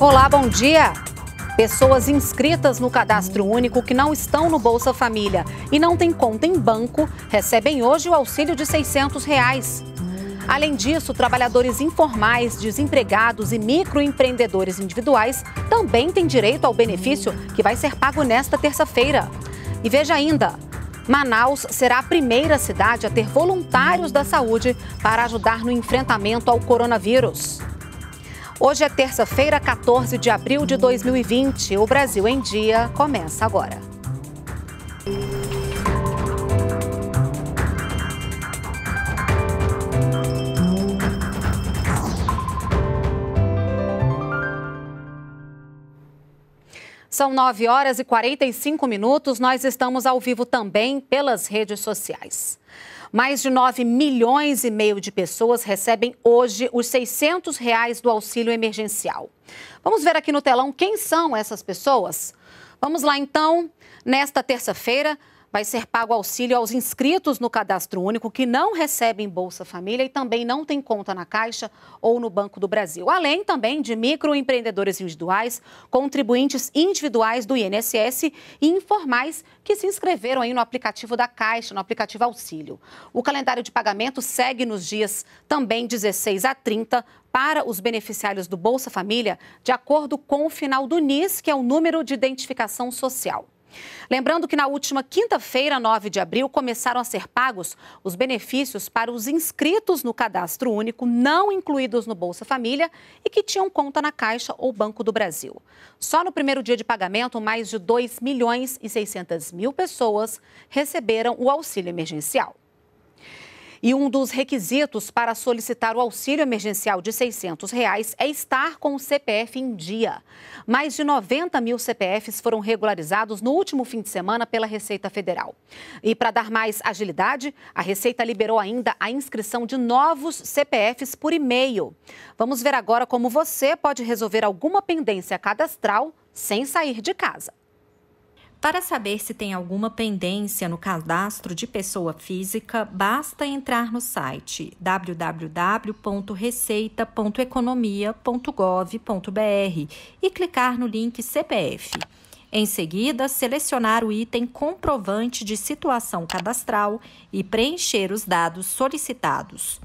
Olá, bom dia. Pessoas inscritas no cadastro único que não estão no Bolsa Família e não têm conta em banco recebem hoje o auxílio de R$ 600. Reais. Além disso, trabalhadores informais, desempregados e microempreendedores individuais também têm direito ao benefício que vai ser pago nesta terça-feira. E veja ainda, Manaus será a primeira cidade a ter voluntários da saúde para ajudar no enfrentamento ao coronavírus. Hoje é terça-feira, 14 de abril de 2020. O Brasil em Dia começa agora. São 9 horas e 45 minutos. Nós estamos ao vivo também pelas redes sociais. Mais de 9 milhões e meio de pessoas recebem hoje os 600 reais do auxílio emergencial. Vamos ver aqui no telão quem são essas pessoas? Vamos lá então, nesta terça-feira, vai ser pago auxílio aos inscritos no cadastro único que não recebem Bolsa Família e também não têm conta na Caixa ou no Banco do Brasil. Além também de microempreendedores individuais, contribuintes individuais do INSS e informais que se inscreveram aí no aplicativo da Caixa, no aplicativo Auxílio. O calendário de pagamento segue nos dias também 16 a 30 para os beneficiários do Bolsa Família, de acordo com o final do NIS, que é o número de identificação social. Lembrando que na última quinta-feira, 9 de abril, começaram a ser pagos os benefícios para os inscritos no cadastro único, não incluídos no Bolsa Família e que tinham conta na Caixa ou Banco do Brasil. Só no primeiro dia de pagamento, mais de 2 milhões e 600 mil pessoas receberam o auxílio emergencial. E um dos requisitos para solicitar o auxílio emergencial de R$ 600 reais é estar com o CPF em dia. Mais de 90 mil CPFs foram regularizados no último fim de semana pela Receita Federal. E para dar mais agilidade, a Receita liberou ainda a inscrição de novos CPFs por e-mail. Vamos ver agora como você pode resolver alguma pendência cadastral sem sair de casa. Para saber se tem alguma pendência no cadastro de pessoa física, basta entrar no site www.receita.economia.gov.br e clicar no link CPF. Em seguida, selecionar o item Comprovante de Situação Cadastral e preencher os dados solicitados.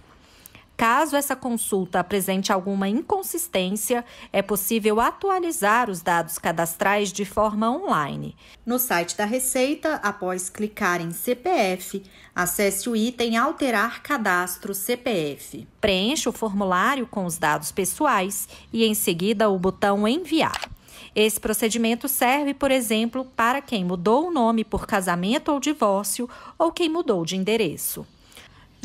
Caso essa consulta apresente alguma inconsistência, é possível atualizar os dados cadastrais de forma online. No site da Receita, após clicar em CPF, acesse o item Alterar Cadastro CPF. Preencha o formulário com os dados pessoais e, em seguida, o botão Enviar. Esse procedimento serve, por exemplo, para quem mudou o nome por casamento ou divórcio ou quem mudou de endereço.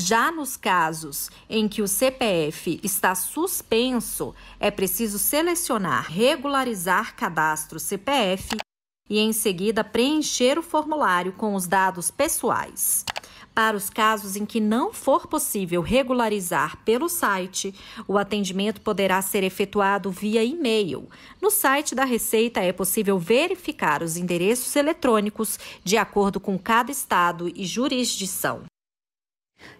Já nos casos em que o CPF está suspenso, é preciso selecionar regularizar cadastro CPF e em seguida preencher o formulário com os dados pessoais. Para os casos em que não for possível regularizar pelo site, o atendimento poderá ser efetuado via e-mail. No site da Receita é possível verificar os endereços eletrônicos de acordo com cada estado e jurisdição.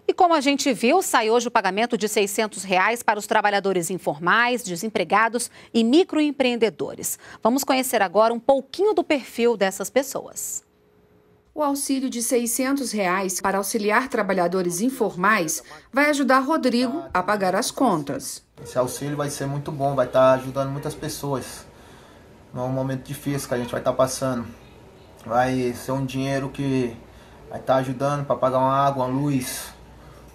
E como a gente viu, sai hoje o pagamento de R$ 600 reais para os trabalhadores informais, desempregados e microempreendedores. Vamos conhecer agora um pouquinho do perfil dessas pessoas. O auxílio de R$ 600 reais para auxiliar trabalhadores informais vai ajudar Rodrigo a pagar as contas. Esse auxílio vai ser muito bom, vai estar tá ajudando muitas pessoas. Num momento difícil que a gente vai estar tá passando. Vai ser um dinheiro que vai estar tá ajudando para pagar uma água, uma luz,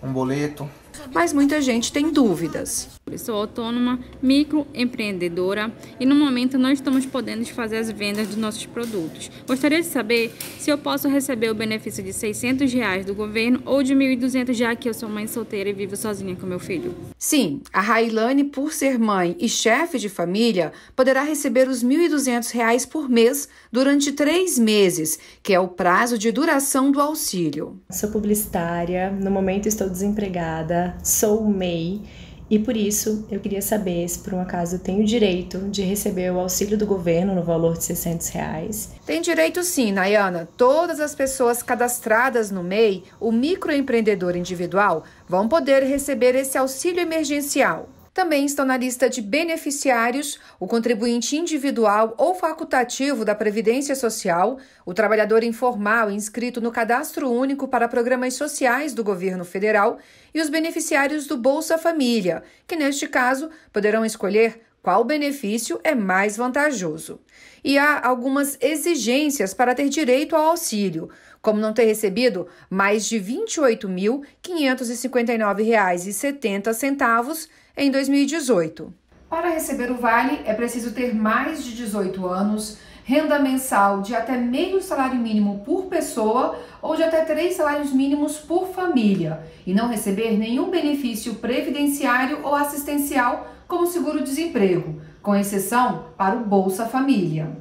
um boleto mas muita gente tem dúvidas. Eu Sou autônoma, microempreendedora e no momento não estamos podendo fazer as vendas dos nossos produtos. Gostaria de saber se eu posso receber o benefício de 600 reais do governo ou de 1.200 já que eu sou mãe solteira e vivo sozinha com meu filho. Sim, a Railane, por ser mãe e chefe de família, poderá receber os 1.200 reais por mês durante três meses, que é o prazo de duração do auxílio. Sou publicitária, no momento estou desempregada Sou Soul May. E por isso eu queria saber se por um acaso eu tenho direito de receber o auxílio do governo no valor de 600 reais. Tem direito sim, Nayana. Todas as pessoas cadastradas no MEI, o microempreendedor individual, vão poder receber esse auxílio emergencial. Também estão na lista de beneficiários o contribuinte individual ou facultativo da Previdência Social, o trabalhador informal inscrito no Cadastro Único para Programas Sociais do Governo Federal e os beneficiários do Bolsa Família, que neste caso poderão escolher qual benefício é mais vantajoso. E há algumas exigências para ter direito ao auxílio, como não ter recebido mais de R$ 28.559,70 em 2018. Para receber o vale, é preciso ter mais de 18 anos, renda mensal de até meio salário mínimo por pessoa ou de até três salários mínimos por família e não receber nenhum benefício previdenciário ou assistencial como seguro-desemprego, com exceção para o Bolsa Família.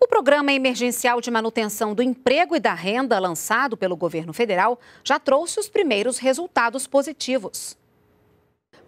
O Programa Emergencial de Manutenção do Emprego e da Renda, lançado pelo governo federal, já trouxe os primeiros resultados positivos.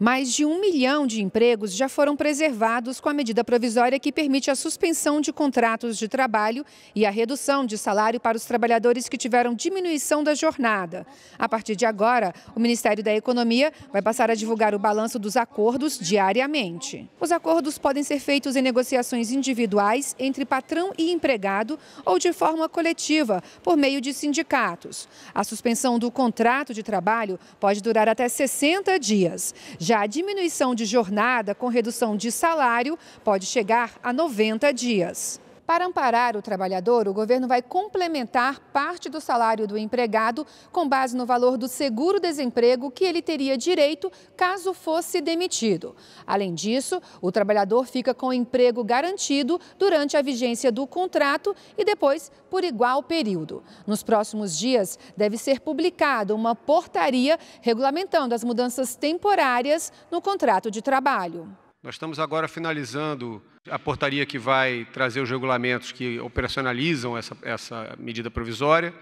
Mais de um milhão de empregos já foram preservados com a medida provisória que permite a suspensão de contratos de trabalho e a redução de salário para os trabalhadores que tiveram diminuição da jornada. A partir de agora, o Ministério da Economia vai passar a divulgar o balanço dos acordos diariamente. Os acordos podem ser feitos em negociações individuais entre patrão e empregado ou de forma coletiva, por meio de sindicatos. A suspensão do contrato de trabalho pode durar até 60 dias. Já a diminuição de jornada com redução de salário pode chegar a 90 dias. Para amparar o trabalhador, o governo vai complementar parte do salário do empregado com base no valor do seguro-desemprego que ele teria direito caso fosse demitido. Além disso, o trabalhador fica com emprego garantido durante a vigência do contrato e depois por igual período. Nos próximos dias, deve ser publicada uma portaria regulamentando as mudanças temporárias no contrato de trabalho. Nós estamos agora finalizando a portaria que vai trazer os regulamentos que operacionalizam essa, essa medida provisória,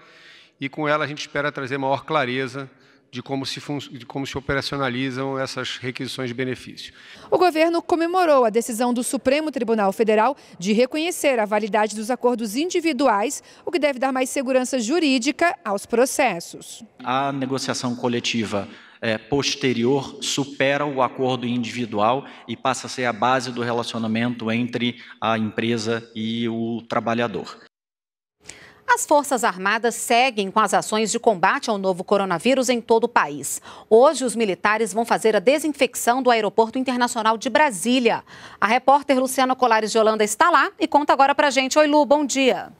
e com ela a gente espera trazer maior clareza de como, se de como se operacionalizam essas requisições de benefício. O governo comemorou a decisão do Supremo Tribunal Federal de reconhecer a validade dos acordos individuais, o que deve dar mais segurança jurídica aos processos. A negociação coletiva é, posterior supera o acordo individual e passa a ser a base do relacionamento entre a empresa e o trabalhador. As Forças Armadas seguem com as ações de combate ao novo coronavírus em todo o país. Hoje, os militares vão fazer a desinfecção do Aeroporto Internacional de Brasília. A repórter Luciana Colares de Holanda está lá e conta agora pra gente. Oi, Lu, bom dia.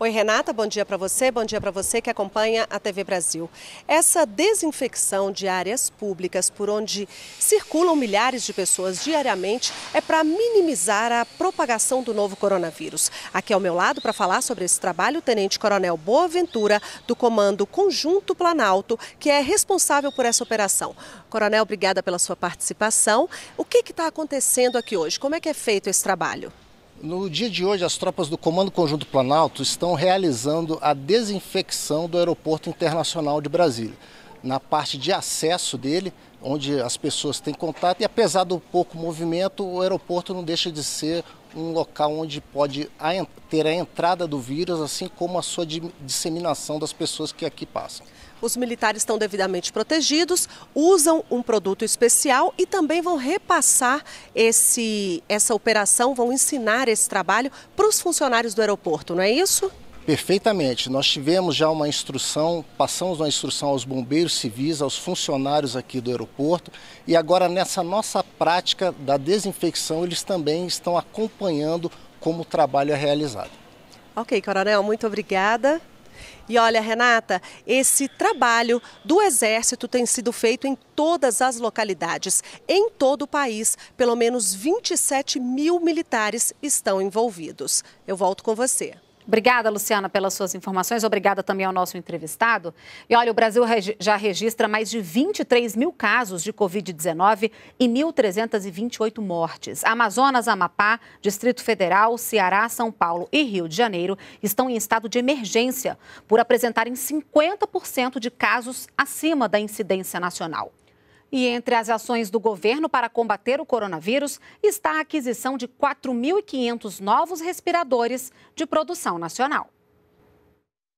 Oi, Renata, bom dia para você, bom dia para você que acompanha a TV Brasil. Essa desinfecção de áreas públicas por onde circulam milhares de pessoas diariamente é para minimizar a propagação do novo coronavírus. Aqui ao meu lado para falar sobre esse trabalho, o Tenente Coronel Boaventura, do Comando Conjunto Planalto, que é responsável por essa operação. Coronel, obrigada pela sua participação. O que está acontecendo aqui hoje? Como é que é feito esse trabalho? No dia de hoje, as tropas do Comando Conjunto Planalto estão realizando a desinfecção do Aeroporto Internacional de Brasília. Na parte de acesso dele, onde as pessoas têm contato e apesar do pouco movimento, o aeroporto não deixa de ser um local onde pode ter a entrada do vírus, assim como a sua disseminação das pessoas que aqui passam. Os militares estão devidamente protegidos, usam um produto especial e também vão repassar esse, essa operação, vão ensinar esse trabalho para os funcionários do aeroporto, não é isso? Perfeitamente. Nós tivemos já uma instrução, passamos uma instrução aos bombeiros civis, aos funcionários aqui do aeroporto e agora nessa nossa prática da desinfecção eles também estão acompanhando como o trabalho é realizado. Ok, Coronel, muito obrigada. E olha, Renata, esse trabalho do Exército tem sido feito em todas as localidades. Em todo o país, pelo menos 27 mil militares estão envolvidos. Eu volto com você. Obrigada, Luciana, pelas suas informações. Obrigada também ao nosso entrevistado. E olha, o Brasil já registra mais de 23 mil casos de Covid-19 e 1.328 mortes. Amazonas, Amapá, Distrito Federal, Ceará, São Paulo e Rio de Janeiro estão em estado de emergência por apresentarem 50% de casos acima da incidência nacional. E entre as ações do governo para combater o coronavírus está a aquisição de 4.500 novos respiradores de produção nacional.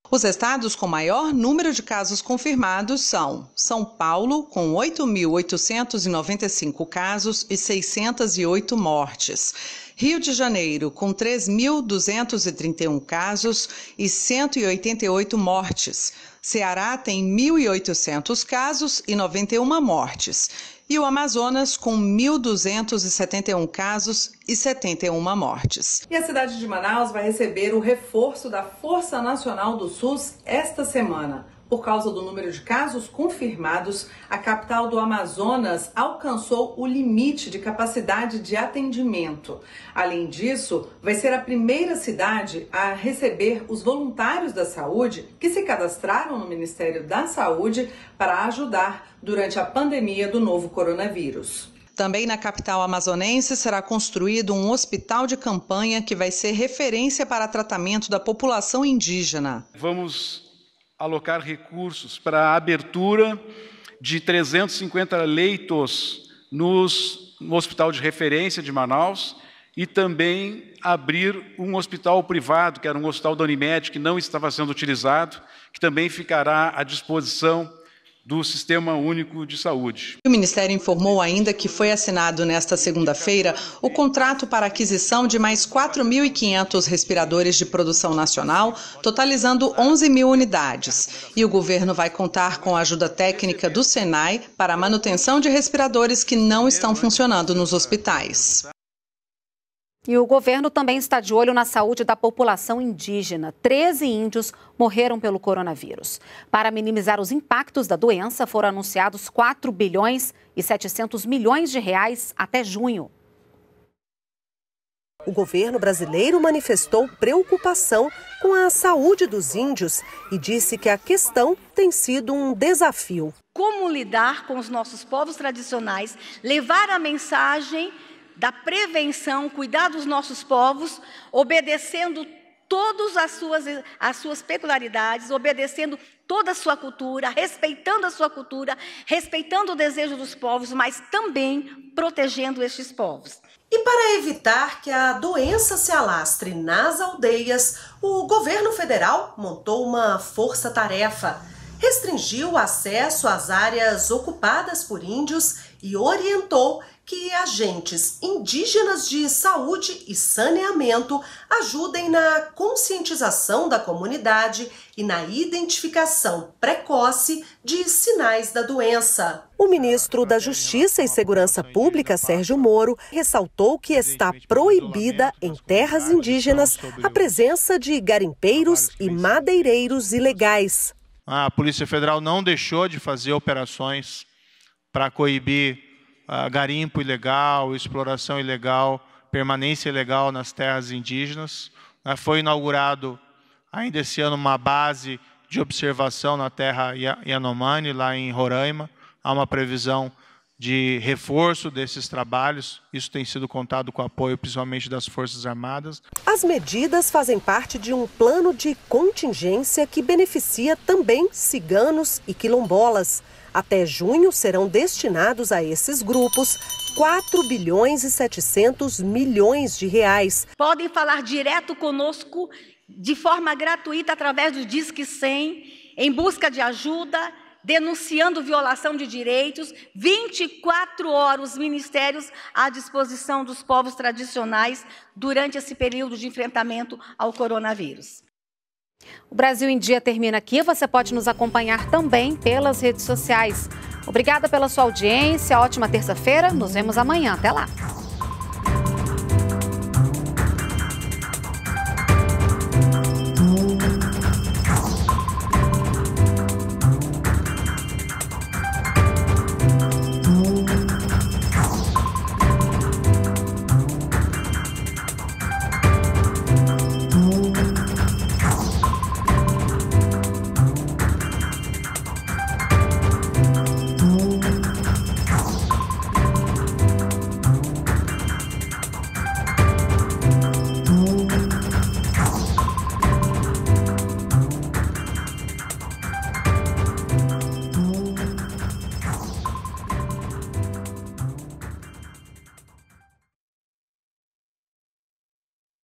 Os estados com maior número de casos confirmados são São Paulo, com 8.895 casos e 608 mortes. Rio de Janeiro, com 3.231 casos e 188 mortes. Ceará tem 1.800 casos e 91 mortes e o Amazonas com 1.271 casos e 71 mortes. E a cidade de Manaus vai receber o reforço da Força Nacional do SUS esta semana. Por causa do número de casos confirmados, a capital do Amazonas alcançou o limite de capacidade de atendimento. Além disso, vai ser a primeira cidade a receber os voluntários da saúde que se cadastraram no Ministério da Saúde para ajudar durante a pandemia do novo coronavírus. Também na capital amazonense será construído um hospital de campanha que vai ser referência para tratamento da população indígena. Vamos alocar recursos para a abertura de 350 leitos nos, no hospital de referência de Manaus e também abrir um hospital privado, que era um hospital da Unimed, que não estava sendo utilizado, que também ficará à disposição do Sistema Único de Saúde. O Ministério informou ainda que foi assinado nesta segunda-feira o contrato para aquisição de mais 4.500 respiradores de produção nacional, totalizando 11 mil unidades. E o governo vai contar com a ajuda técnica do SENAI para a manutenção de respiradores que não estão funcionando nos hospitais. E o governo também está de olho na saúde da população indígena. Treze índios morreram pelo coronavírus. Para minimizar os impactos da doença, foram anunciados 4 bilhões e 700 milhões de reais até junho. O governo brasileiro manifestou preocupação com a saúde dos índios e disse que a questão tem sido um desafio. Como lidar com os nossos povos tradicionais, levar a mensagem da prevenção, cuidar dos nossos povos, obedecendo todas as suas, as suas peculiaridades, obedecendo toda a sua cultura, respeitando a sua cultura, respeitando o desejo dos povos, mas também protegendo estes povos. E para evitar que a doença se alastre nas aldeias, o governo federal montou uma força-tarefa. Restringiu o acesso às áreas ocupadas por índios e orientou que agentes indígenas de saúde e saneamento ajudem na conscientização da comunidade e na identificação precoce de sinais da doença. O ministro da Justiça e Segurança Pública, Sérgio Moro, ressaltou que está proibida em terras indígenas a presença de garimpeiros e madeireiros ilegais. A Polícia Federal não deixou de fazer operações para coibir ah, garimpo ilegal, exploração ilegal, permanência ilegal nas terras indígenas. Ah, foi inaugurado ainda esse ano uma base de observação na terra Yanomami, lá em Roraima. Há uma previsão de reforço desses trabalhos. Isso tem sido contado com apoio principalmente das Forças Armadas. As medidas fazem parte de um plano de contingência que beneficia também ciganos e quilombolas. Até junho serão destinados a esses grupos 4 bilhões e 700 milhões de reais. Podem falar direto conosco de forma gratuita através do Disque 100 em busca de ajuda denunciando violação de direitos, 24 horas os ministérios à disposição dos povos tradicionais durante esse período de enfrentamento ao coronavírus. O Brasil em Dia termina aqui. Você pode nos acompanhar também pelas redes sociais. Obrigada pela sua audiência. Ótima terça-feira. Nos vemos amanhã. Até lá.